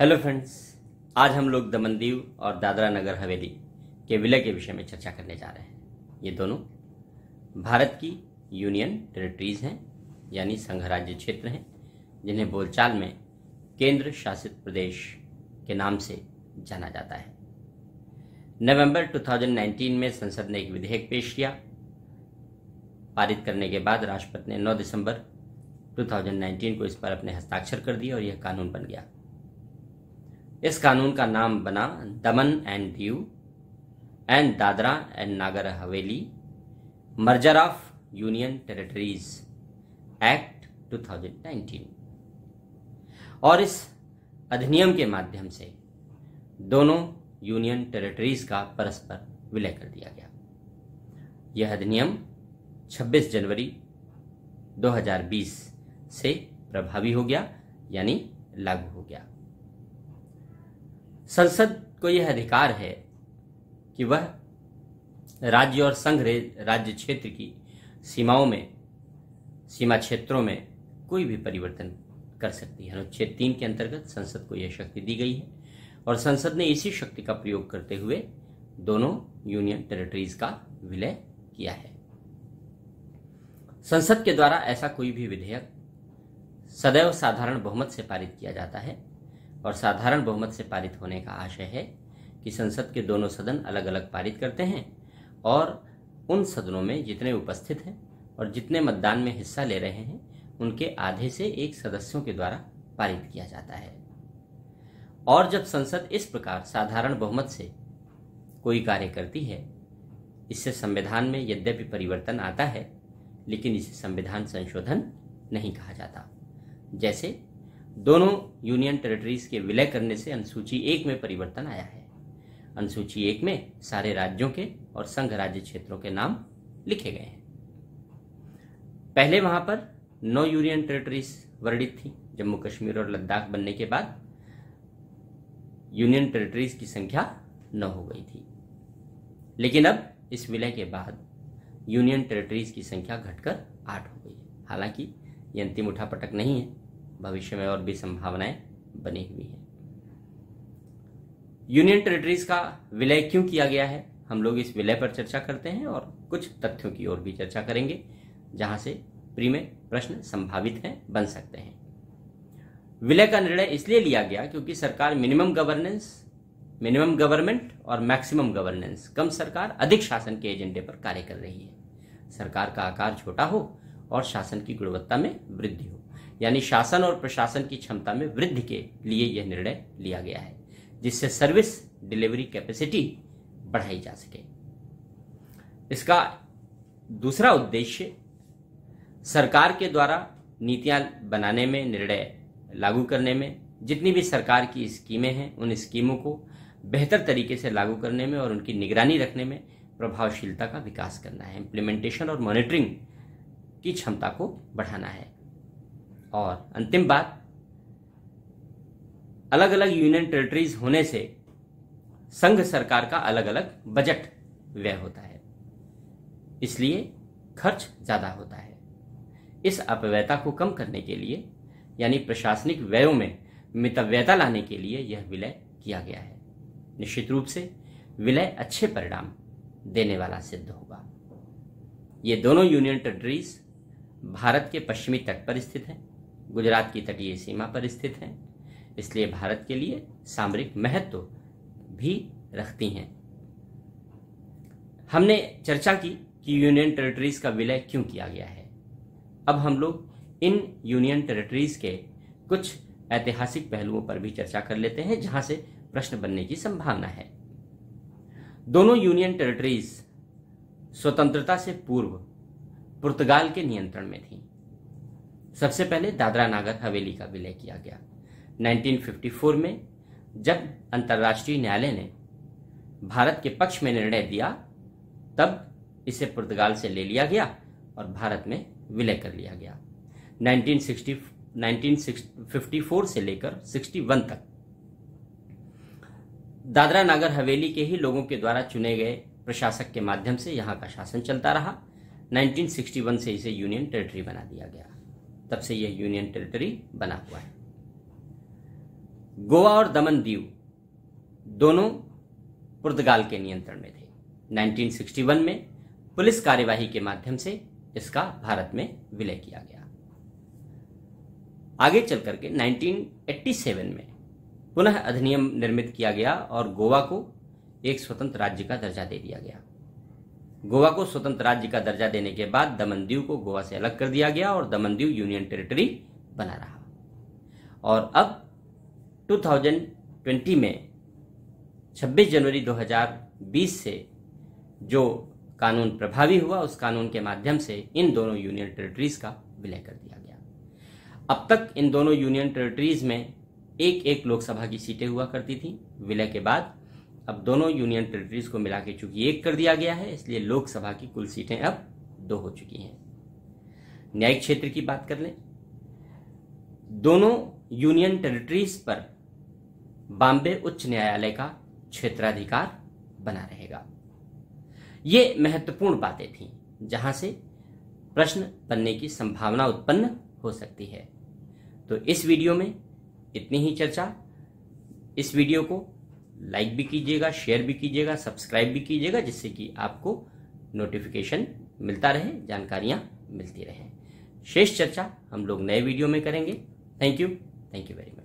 hello friends आज हम लोग दमनदीव और दादरा नगर हवेली के विलय के विषय में चर्चा करने जा रहे हैं ये दोनों भारत की यूनियन टेरिटरीज हैं यानी संघ राज्य क्षेत्र हैं जिन्हें बोलचाल में केंद्र शासित प्रदेश के नाम से जाना जाता है नवंबर 2019 में संसद ने एक विधेयक पेश किया पारित करने के बाद राष्ट्रपति ने 9 दिसंबर 2019 को इस पर अपने हस्ताक्षर कर दिए और यह कानून बन गया इस कानून का नाम बना Daman and Diu and Dadra and Nagar Haveli merger of union territories act 2019 और इस अधिनियम के माध्यम से दोनों यूनियन टेरिटरीज का परस्पर विलय कर दिया गया यह अधिनियम 26 जनवरी 2020 से प्रभावी हो गया यानी लागू हो गया संसद को यह अधिकार है कि वह राज्य और संघ राज्य क्षेत्र की सीमाओं में सीमा क्षेत्रों में कोई भी परिवर्तन कर सकती है अनुच्छेद तीन के अंतर्गत संसद को यह शक्ति दी गई है और संसद ने इसी शक्ति का प्रयोग करते हुए दोनों यूनियन टेरिटरीज का विलय किया है संसद के द्वारा ऐसा कोई भी विधेयक सदैव साधारण बहुमत से पारित किया जाता है और साधारण बहुमत से पारित होने का आशय है कि संसद के दोनों सदन अलग अलग पारित करते हैं और उन सदनों में जितने उपस्थित हैं और जितने मतदान में हिस्सा ले रहे हैं उनके आधे से एक सदस्यों के द्वारा पारित किया जाता है और जब संसद इस प्रकार साधारण बहुमत से कोई कार्य करती है इससे संविधान में यद्यपि परिवर्तन आता है लेकिन इसे संविधान संशोधन नहीं कहा जाता जैसे दोनों यूनियन टेरिटरीज के विलय करने से अनुसूची एक में परिवर्तन आया है अनुसूची एक में सारे राज्यों के और संघ राज्य क्षेत्रों के नाम लिखे गए हैं पहले वहां पर नौ यूनियन टेरिटरीज वर्णित थी जम्मू कश्मीर और लद्दाख बनने के बाद यूनियन टेरिटरीज की संख्या नौ हो गई थी लेकिन अब इस विलय के बाद यूनियन टेरिटरीज की संख्या घटकर आठ हो गई है हालांकि ये अंतिम उठापटक नहीं है भविष्य में और भी संभावनाएं बनी हुई हैं यूनियन टेरिटरीज का विलय क्यों किया गया है हम लोग इस विलय पर चर्चा करते हैं और कुछ तथ्यों की ओर भी चर्चा करेंगे जहां से प्री में प्रश्न संभावित हैं बन सकते हैं विलय का निर्णय इसलिए लिया गया क्योंकि सरकार मिनिमम गवर्नेंस मिनिमम गवर्नमेंट और मैक्सिमम गवर्नेंस कम सरकार अधिक शासन के एजेंडे पर कार्य कर रही है सरकार का आकार छोटा हो और शासन की गुणवत्ता में वृद्धि हो यानी शासन और प्रशासन की क्षमता में वृद्धि के लिए यह निर्णय लिया गया है जिससे सर्विस डिलीवरी कैपेसिटी बढ़ाई जा सके इसका दूसरा उद्देश्य सरकार के द्वारा नीतियां बनाने में निर्णय लागू करने में जितनी भी सरकार की स्कीमें हैं उन स्कीमों को बेहतर तरीके से लागू करने में और उनकी निगरानी रखने में प्रभावशीलता का विकास करना है इम्प्लीमेंटेशन और मॉनिटरिंग की क्षमता को बढ़ाना है और अंतिम बात अलग अलग यूनियन टेरिटरीज होने से संघ सरकार का अलग अलग बजट व्यय होता है इसलिए खर्च ज्यादा होता है इस अपव्ययता को कम करने के लिए यानी प्रशासनिक व्ययों में मितव्यता लाने के लिए यह विलय किया गया है निश्चित रूप से विलय अच्छे परिणाम देने वाला सिद्ध होगा ये दोनों यूनियन टेरिटरीज भारत के पश्चिमी तट पर स्थित हैं गुजरात की तटीय सीमा पर स्थित हैं इसलिए भारत के लिए सामरिक महत्व भी रखती हैं हमने चर्चा की कि यूनियन टेरिटरीज का विलय क्यों किया गया है अब हम लोग इन यूनियन टेरिटरीज के कुछ ऐतिहासिक पहलुओं पर भी चर्चा कर लेते हैं जहां से प्रश्न बनने की संभावना है दोनों यूनियन टेरिटरीज स्वतंत्रता से पूर्व पुर्तगाल के नियंत्रण में थीं सबसे पहले दादरा नागर हवेली का विलय किया गया 1954 में जब अंतर्राष्ट्रीय न्यायालय ने भारत के पक्ष में निर्णय दिया तब इसे पुर्तगाल से ले लिया गया और भारत में विलय कर लिया गया 1960 1954 से लेकर 61 तक दादरा नागर हवेली के ही लोगों के द्वारा चुने गए प्रशासक के माध्यम से यहाँ का शासन चलता रहा 1961 से इसे यूनियन टेरिटरी बना दिया गया तब से यह यूनियन टेरिटरी बना हुआ है गोवा और दमन दीव दोनों पुर्तगाल के नियंत्रण में थे 1961 में पुलिस कार्यवाही के माध्यम से इसका भारत में विलय किया गया आगे चल करके 1987 में पुनः अधिनियम निर्मित किया गया और गोवा को एक स्वतंत्र राज्य का दर्जा दे दिया गया गोवा को स्वतंत्र राज्य का दर्जा देने के बाद दमन दीव को गोवा से अलग कर दिया गया और दमन दीव यूनियन टेरिटरी बना रहा और अब 2020 में 26 जनवरी 2020 से जो कानून प्रभावी हुआ उस कानून के माध्यम से इन दोनों यूनियन टेरिटरीज का विलय कर दिया गया अब तक इन दोनों यूनियन टेरिटरीज में एक एक लोकसभा की सीटें हुआ करती थी विलय के बाद अब दोनों यूनियन टेरिटरीज को मिला के चूंकि एक कर दिया गया है इसलिए लोकसभा की कुल सीटें अब दो हो चुकी हैं न्यायिक क्षेत्र की बात कर लें दोनों यूनियन टेरिटरीज पर बॉम्बे उच्च न्यायालय का क्षेत्राधिकार बना रहेगा ये महत्वपूर्ण बातें थी जहां से प्रश्न बनने की संभावना उत्पन्न हो सकती है तो इस वीडियो में इतनी ही चर्चा इस वीडियो को लाइक भी कीजिएगा शेयर भी कीजिएगा सब्सक्राइब भी कीजिएगा जिससे कि आपको नोटिफिकेशन मिलता रहे जानकारियां मिलती रहे शेष चर्चा हम लोग नए वीडियो में करेंगे thank you thank you very much